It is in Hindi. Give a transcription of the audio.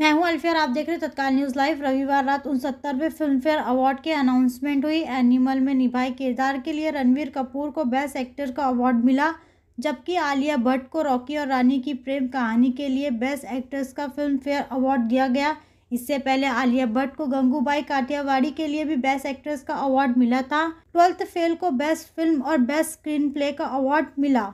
मैं हूं अल्फियर आप देख रहे हैं तत्काल न्यूज़ लाइव रविवार रात उन उनसत्तरवें फिल्मफेयर अवार्ड के अनाउंसमेंट हुई एनिमल में निभाए किरदार के लिए रणवीर कपूर को बेस्ट एक्टर का अवार्ड मिला जबकि आलिया भट्ट को रॉकी और रानी की प्रेम कहानी के लिए बेस्ट एक्ट्रेस का फिल्म फेयर अवार्ड दिया गया इससे पहले आलिया भट्ट को गंगूबाई काठियावाड़ी के लिए भी बेस्ट एक्ट्रेस का अवार्ड मिला था ट्वेल्थ फेल को बेस्ट फिल्म और बेस्ट स्क्रीन प्ले का अवार्ड मिला